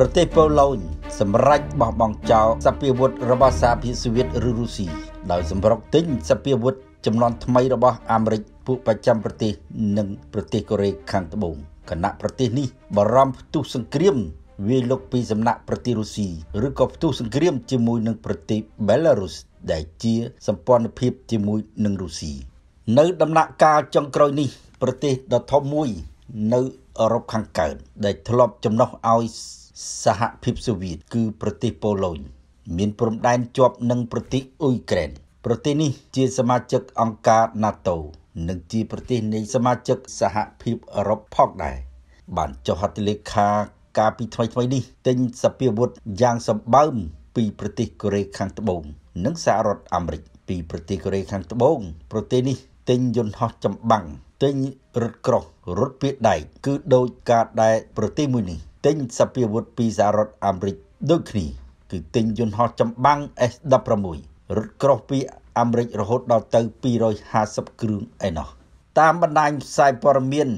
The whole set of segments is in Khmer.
ប្រទេសប៉ូឡូញសម្រេចបោះបង់ចោលសព្វាវុធរបស់សហភាពសូវៀតឬរុស្ស៊ីដោយសម្រុកទិញសព្វាវុធចំនួនថ្មីរបស់អាមេរិកពួកប្រចាំប្រទេសនិងប្រទេសកូរ៉េខាងត្បូងគណៈប្រទេសនេះបារម្ភផ្ទុះសង្គ្រាម វាយលុកពីសំណាក់ប្រទេសរុស្ស៊ីឬក៏ផ្ទុះសង្គ្រាមជាមួយនឹងប្រទេសបេឡារុសដែលជាសម្ព័ន្ធភាពជាមួយនឹងរុស្ស៊ីនៅដំណាក់កាលចុងក្រោយនេះ ប្រទេសដ៏ធំមួយនៅអឺរ៉ុបខាងកើតដែលធ្លាប់ចំណុះឲ្យសហភាពសូវៀតគឺប្រទេសប៉ូឡូញមានព្រំដែនជាប់នឹងប្រទេសអ៊ុយក្រែន ប្រទេសនេះជាសមាជិកអង្គការ NATO និងជាប្រទេសនៃសមាជិកសហភាពអឺរ៉ុបផងដែរបានចុះហត្ថលេខាកាលពីថ្មីថ្មីនេះ ទិញសពាវុធយ៉ាងសម្បើមពីប្រទេសកូរ៉េខាងត្បូងនិងសហរដ្ឋអាមេរិកពីប្រទេសកូរ៉េខាងត្បូងប្រទេសនេះទិញយន្តហោះចម្បាំងទិញរថក្រោះរថពាដែកគឺដោយការដែលប្រទេសមួយនេះទិញសព្វាវុធពីសហរដ្ឋអាមេរិកដូចគ្នាគឺទិញយន្តហោះចម្បាំង S16 រថក្រោះពីអាមេរិករហូតដល់ទៅ250គ្រឿងឯណោះតាមបណ្ដាញផ្សាយព័ត៌មាន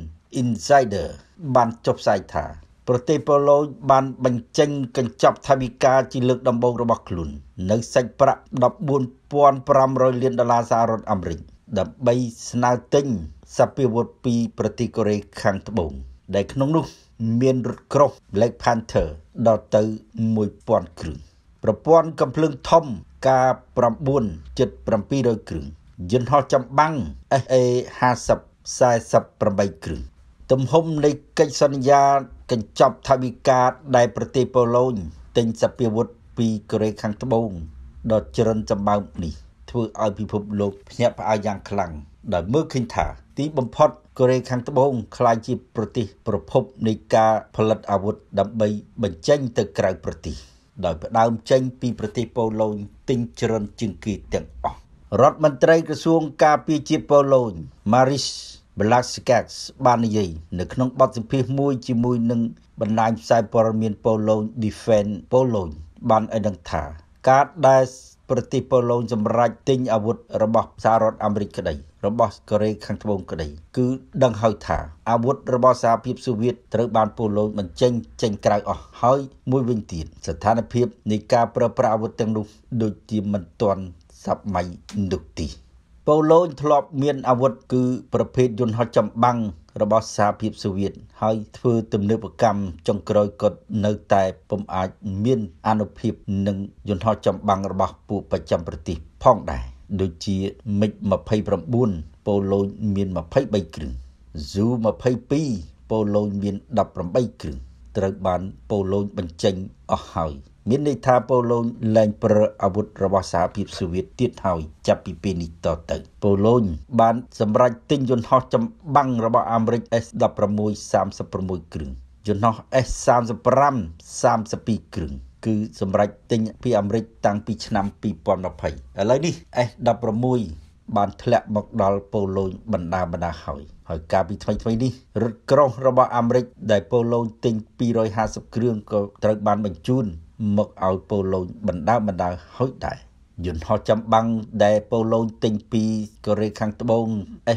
Insider បានចុះផ្សាយថា ប្រទេសប៉ូឡូញបាន បញ្ចេញកញ្ចប់ថវិកាជាលើកដំបូងរបស់ខ្លួន នៅសាច់ប្រាក់14,500លានដុល្លារសហរដ្ឋអាមេរិកដើម្បីស្នើទិញសព្វាវុធពី ប្រទេសកូរ៉េខាងត្បូងដែលក្នុងនោះមានរថក្រោះ Black Panther ដល់ទៅ1000គ្រឿងប្រព័ន្ធកំភ្លើងធំ K9 ជិត700គ្រឿងយន្តហោះចម្បាំង SA50 48គ្រឿងទំហំនៃកិច្ចសន្យាកញ្ចប់ថវិកាដែលប្រទេសប៉ូឡូញទិញសព្វាវុធពីកូរ៉េខាងត្បូងដ៏ជ្រិនសម្បើមនេះធ្វើឲ្យពិភពលោកភ្ញាក់ផ្អើលយ៉ាងខ្លាំងដោយមើលឃើញថា ទីបំផុតកូរ៉េខាងត្បូងក្លាយជាប្រទេសប្រភពនៃការផលិតអាវុធដើម្បីបញ្ចេញទៅក្រៅប្រទេសដោយផ្ដើមចេញពីប្រទេសប៉ូឡូញទិញច្រើនជាងគេទាំងអស់រដ្ឋមន្ត្រីក្រសួងការពារជាតិប៉ូឡូញ Maris Blasikak បាននិយាយនៅក្នុងបទសម្ភាសន៍មួយ ជាមួយនឹងបណ្ដាញផ្សាយព័ត៌មានប៉ូឡូញ Defend ប៉ូឡូញបានឲ្យដឹងថាការដែលប្រទេសប៉ូឡូញសម្រេចទិញអាវុធរបស់សហរដ្ឋអាមេរិកក្តីរបស់កូរ៉េខាងត្បូងក្តីគឺដឹងហើយថាអាវុធរបស់សហភាពសូវៀតត្រូវបានពលរដ្ឋបញ្ចេញចេញក្រៅអស់ហើយមួយវិញទៀតស្ថានភាពនៃការប្រើប្រាស់អាវុធទាំងនោះដូចជាមិនទាន់សម័យនោះទីប៉ូឡូញធ្លាប់ មានអាវុធគឺប្រភេទយន្តហោះចម្បាំងរបស់សហភាពសូវៀត ហើយធ្វើទំនើបកម្មចុងក្រោយក៏នៅតែពុំអាចមានអនុភាពនឹងយន្តហោះចម្បាំងរបស់ពួកប្រចាំប្រទេសផងដែរដូចជា MiG 29ប៉ូឡូញមាន23គ្រឿង ZU 22ប៉ូឡូញមាន18គ្រឿងត្រូវបានប៉ូឡូញបញ្ចេញអស់ហើយមានន័យថាប៉ូឡូញឡើងប្រើអាវុធរបស់សហភាពសូវៀតទៀតហើយចាប់ពីពេលនេះតទៅប៉ូឡូញបានសម្រេចទិញយន្តហោះចម្បាំងរបស់អាមេរិក S16 36គ្រឿងយន្តហោះ S35 32គ្រឿងគឺសម្រាប់ទិញពីអាមេរិកតាំងពីឆ្នាំ2020ឥឡូវនេះ S16 បាន ធ្លាក់មកដល់ប៉ូឡូញបណ្ដាបណ្ដាហើយហើយកាលពីថ្មីថ្មីនេះរថក្រោះរបស់អាមេរិក ដែលប៉ូឡូញទិញ250គ្រឿងក៏ត្រូវបាន បញ្ជូន មកឲ្យប៉ូឡូញបណ្ដាបណ្ដាហើយដែរយន្តហោះចម្បាំងដែលប៉ូឡូញទិញពីកូរ៉េខាងត្បូង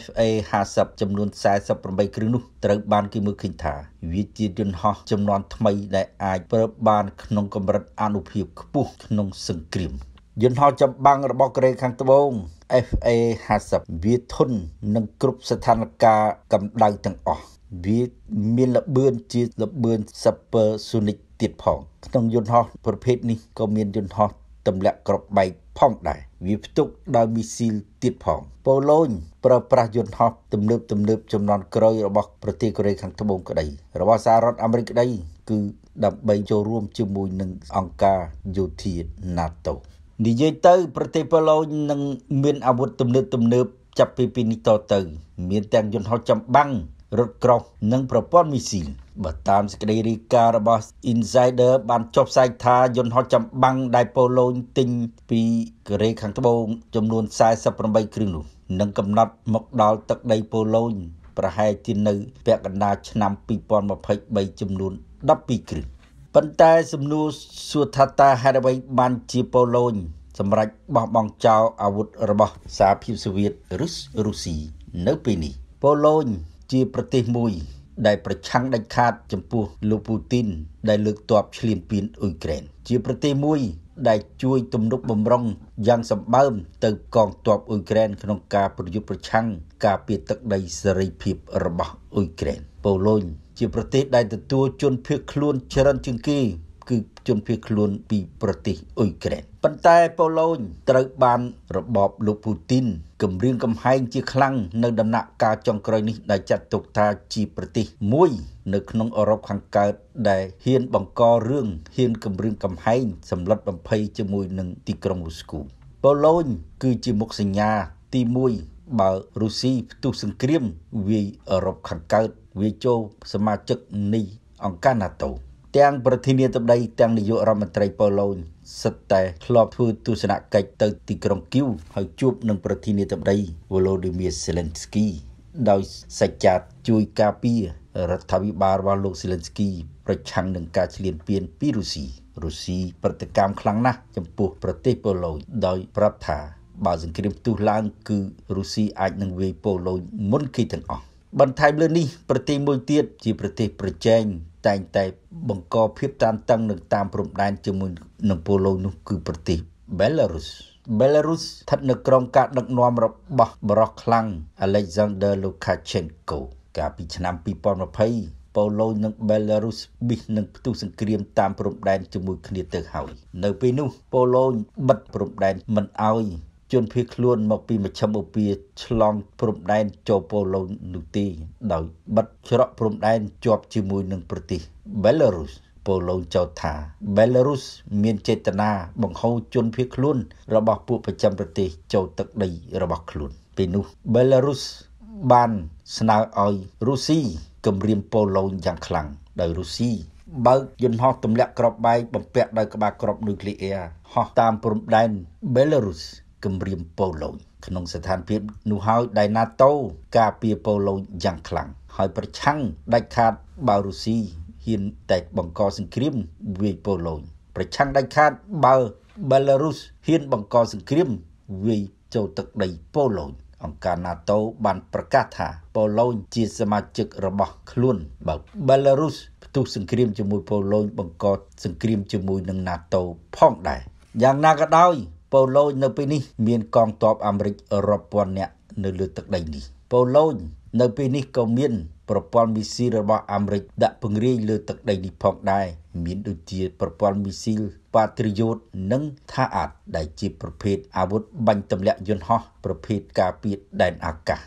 FA 50ចំនួន48គ្រឿងនោះត្រូវបានគេមើលឃើញថាវាជាយន្តហោះចំនួនថ្មីដែលអាចប្រើបាន ក្នុងកម្រិតអនុភាពខ្ពស់ក្នុងសង្គ្រាមយន្តហោះចម្បាំងរបស់កូរ៉េខាងត្បូង FA 50វាធន់នឹងគ្រប់ស្ថានភាពកម្ដៅទាំងអស់វាមានល្បឿនជាល្បឿន supersonic ទៀតផងក្នុងយន្តហោះប្រភេទនេះក៏មានយន្តហោះទម្លាក់គ្រាប់បែកផងដែរវាផ្ទុកដោយមីស៊ីលទៀតផងប៉ូឡូញប្រើប្រាស់យន្តហោះទំនើបទំនើបចំនួនក្រោយរបស់ប្រទេសកូរ៉េខាងត្បូងក្តីរបស់សហរដ្ឋអាមេរិកក្តីគឺដើម្បីចូលរួមជាមួយនឹងអង្គការយោធា NATO និយាយទៅ ប្រទេសប៉ូឡូញនឹងមានអាវុធទំនើបទំនើបចាប់ពីពេលនេះតទៅ មានទាំងយន្តហោះចម្បាំងរថក្រោះនិងប្រព័ន្ធមីស៊ីលបើតាមសេចក្តីរាយការណ៍របស់ Insider បានចុះផ្សាយថាយន្តហោះចម្បាំងដែលប៉ូឡូញទិញពីកូរ៉េខាងត្បូងចំនួន48គ្រឿងនោះនឹងកំណត់មកដល់ទឹកដីប៉ូឡូញប្រហែលជានៅពាក់កណ្ដាលឆ្នាំ2023ចំនួន12គ្រឿងប៉ុន្តែសំណួរសួរថាតើហេតុអ្វីបានជាប៉ូឡូញសម្រាប់បោះបង់ចោលអាវុធរបស់សារភាពសូវៀតរុស្ស៊ីនៅពេលនេះប៉ូឡូញជាប្រទេសមួយដែលប្រឆាំងដាច់ខាតចំពោះលោកពូទីន ដែលលើកទ័ពឈ្លានពានអ៊ុយក្រែនជាប្រទេសមួយដែលជួយទំនុកបំរុងយ៉ាងសម្បើម ទៅកងទ័ពអ៊ុយក្រែនក្នុងការប្រយុទ្ធប្រឆាំង ការពារទឹកដីសេរីភាពរបស់អ៊ុយក្រែនប៉ូឡូញជាប្រទេសដែលទទួលជនភៀសខ្លួនច្រើនជាងគេ គឺជនភៀសខ្លួន ពី ប្រទេសអ៊ុយក្រែនប៉ុន្តែប៉ូឡូញត្រូវបានរបបលោកពូទីនគំរាមកំហែងជាខ្លាំងនៅ ដំណាក់កាលចុងក្រោយនេះដែលចាត់ទុកថាជាប្រទេសមួយនៅក្នុងអឺរ៉ុបខាងកើត ដែលហ៊ានបង្ករឿងហ៊ានគំរាមកំហែងសម្លុតបំភ័យជាមួយនឹងទីក្រុងរូស្គូប៉ូឡូញគឺជាមុខសញ្ញា ទី1បើរុស្ស៊ីផ្ទុះសង្គ្រាមវាយអឺរ៉ុបខាងកើតវាចូលសមាជិកនៃអង្គការ NATO ទាំងប្រធានាធិបតីទាំងនាយករដ្ឋមន្ត្រីប៉ូឡូញសិតតែធ្លាប់ធ្វើទស្សនកិច្ចទៅទីក្រុងគីវហើយជួបនឹងប្រធានាធិបតី Volodymyr Zelensky ដោយសេចក្ដីជួយការពាររដ្ឋាភិបាលរបស់លោក Zelensky ប្រឆាំងនឹងការឈ្លានពានពីរុស្ស៊ីរុស្ស៊ីប្រតិកម្មខ្លាំងណាស់ចំពោះ ប្រទេសប៉ូឡូញដោយ ប្រាប់ថាបើសង្គ្រាមផ្ទុះឡើង គឺរុស្ស៊ីអាចនឹងវាយប៉ូឡូញមុនគេទាំងអស់បន្ថែមលើនេះប្រទេសមួយទៀតជាប្រទេសប្រជែងតែងតែបង្កភាពតានតឹងនៅតាមព្រំដែនជាមួយនឹងពលលោកនោះគឺប្រទេស Belarus Belarus ស្ថិតនៅក្រោមការដឹកនាំរបស់បរិសខ្លាំង Alexander Lukashenko កាលពីឆ្នាំ2020ប៉ូឡូនិង Belarus ប៊ីសនឹងផ្ទុះសង្គ្រាមតាមព្រំដែនជាមួយគ្នាទៅហើយនៅពេលនោះប៉ូឡូបិទព្រំដែនមិនអោយជនភៀសខ្លួនមកពីមជ្ឈមបូព៌ាឆ្លងព្រំដែនចូលប៉ូឡូនោះទីដោយបិទច្រកព្រំដែនជាប់ជាមួយនឹងប្រទេស Belarus ប៉ូឡូចោទថា Belarus មានចេតនាបង្ហូរជនភៀសខ្លួនរបស់ពួកប្រចាំប្រទេសចូលទឹកដីរបស់ខ្លួន ពេលនោះ Belarus បានស្នើឲ្យរុស្ស៊ីគម្រាមប៉ូឡូយ៉ាងខ្លាំងដោយរុស្ស៊ីបើកយន្តហោះទម្លាក់ក្របបែកបំពាក់ដោយក្បាលក្របនុយក្លេអ៊ែរហោះតាមព្រំដែន Belarus គម្រាមប៉ូឡូញក្នុងស្ថានភាពនោះហើយដែល NATO ការពារប៉ូឡូញយ៉ាងខ្លាំងហើយប្រឆាំងដាច់ខាតបើរុស្ស៊ីហ៊ានតែបង្កសង្គ្រាមវាយប៉ូឡូញប្រឆាំងដាច់ខាតបើបេឡារុសហ៊ានបង្កសង្គ្រាមវាយចូលទឹកដីប៉ូឡូញអង្គការ NATO បានប្រកាសថាប៉ូឡូញជាសមាជិករបស់ខ្លួនបើបេឡារុសផ្ទុះសង្គ្រាមជាមួយប៉ូឡូញបង្កសង្គ្រាមជាមួយនឹង NATO ផងដែរយ៉ាងណាក៏ដោយប៉ូឡូញនៅពេលនេះមានកងទ័ពអាមេរិករាប់ពាន់នាក់នៅលើទឹកដីនេះប៉ូឡូញនៅពេលនេះក៏មានប្រព័ន្ធមីស៊ីលរបស់អាមេរិកដាក់ពង្រាយលើទឹកដីនេះផងដែរមានដូចជាប្រព័ន្ធមីស៊ីល Patriot និងថាអាតដែលជាប្រភេទអាវុធបាញ់ទម្លាក់យន្តហោះប្រភេទការពារដែនអាកាស